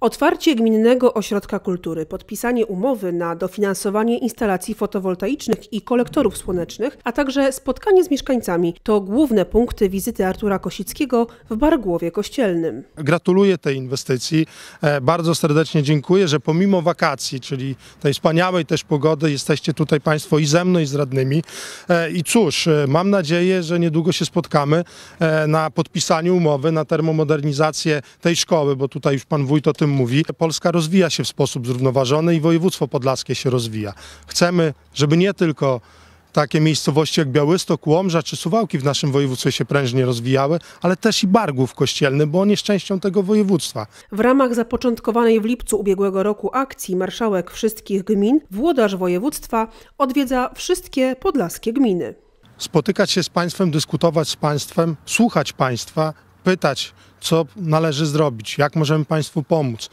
Otwarcie Gminnego Ośrodka Kultury, podpisanie umowy na dofinansowanie instalacji fotowoltaicznych i kolektorów słonecznych, a także spotkanie z mieszkańcami to główne punkty wizyty Artura Kosickiego w Bargłowie Kościelnym. Gratuluję tej inwestycji. E, bardzo serdecznie dziękuję, że pomimo wakacji, czyli tej wspaniałej też pogody, jesteście tutaj Państwo i ze mną, i z radnymi. E, I cóż, e, mam nadzieję, że niedługo się spotkamy na podpisaniu umowy na termomodernizację tej szkoły, bo tutaj już Pan Wójt o tym mówi. Polska rozwija się w sposób zrównoważony i województwo podlaskie się rozwija. Chcemy, żeby nie tylko takie miejscowości jak Białystok, Łomża czy Suwałki w naszym województwie się prężnie rozwijały, ale też i Bargów Kościelny, bo on jest częścią tego województwa. W ramach zapoczątkowanej w lipcu ubiegłego roku akcji Marszałek Wszystkich Gmin, włodarz województwa odwiedza wszystkie podlaskie gminy spotykać się z państwem, dyskutować z państwem, słuchać państwa, pytać, co należy zrobić, jak możemy Państwu pomóc,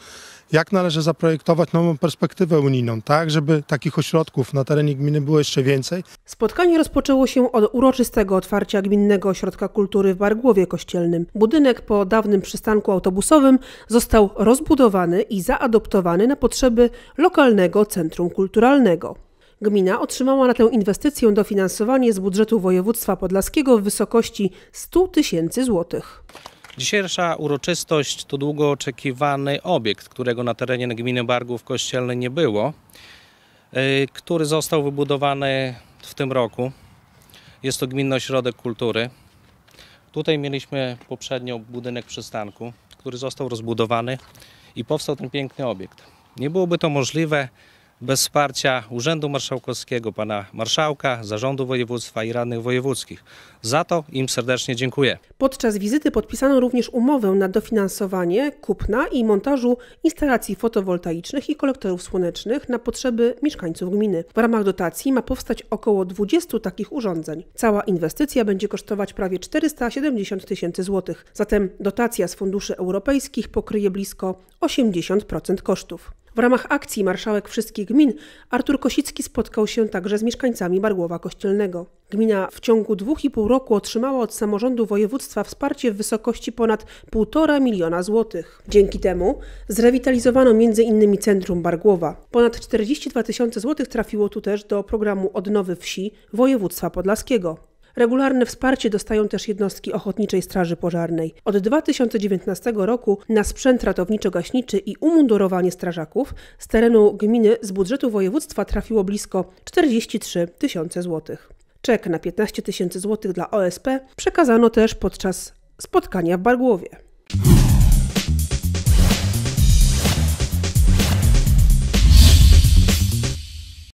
jak należy zaprojektować nową perspektywę unijną, tak, żeby takich ośrodków na terenie gminy było jeszcze więcej. Spotkanie rozpoczęło się od uroczystego otwarcia Gminnego Ośrodka Kultury w Bargłowie Kościelnym. Budynek po dawnym przystanku autobusowym został rozbudowany i zaadoptowany na potrzeby lokalnego centrum kulturalnego. Gmina otrzymała na tę inwestycję dofinansowanie z budżetu województwa podlaskiego w wysokości 100 tysięcy złotych. Dzisiejsza uroczystość to długo oczekiwany obiekt, którego na terenie gminy Bargów Kościelny nie było, y, który został wybudowany w tym roku. Jest to Gminny Ośrodek Kultury. Tutaj mieliśmy poprzednio budynek przystanku, który został rozbudowany i powstał ten piękny obiekt. Nie byłoby to możliwe bez wsparcia Urzędu Marszałkowskiego, pana marszałka, zarządu województwa i radnych wojewódzkich. Za to im serdecznie dziękuję. Podczas wizyty podpisano również umowę na dofinansowanie kupna i montażu instalacji fotowoltaicznych i kolektorów słonecznych na potrzeby mieszkańców gminy. W ramach dotacji ma powstać około 20 takich urządzeń. Cała inwestycja będzie kosztować prawie 470 tysięcy złotych. Zatem dotacja z funduszy europejskich pokryje blisko 80% kosztów. W ramach akcji Marszałek Wszystkich Gmin Artur Kosicki spotkał się także z mieszkańcami Bargłowa Kościelnego. Gmina w ciągu dwóch i pół roku otrzymała od samorządu województwa wsparcie w wysokości ponad 1,5 miliona złotych. Dzięki temu zrewitalizowano m.in. centrum Bargłowa. Ponad 42 tysiące złotych trafiło tu też do programu Odnowy Wsi województwa podlaskiego. Regularne wsparcie dostają też jednostki Ochotniczej Straży Pożarnej. Od 2019 roku na sprzęt ratowniczo-gaśniczy i umundurowanie strażaków z terenu gminy z budżetu województwa trafiło blisko 43 tysiące złotych. Czek na 15 tysięcy złotych dla OSP przekazano też podczas spotkania w Bargłowie.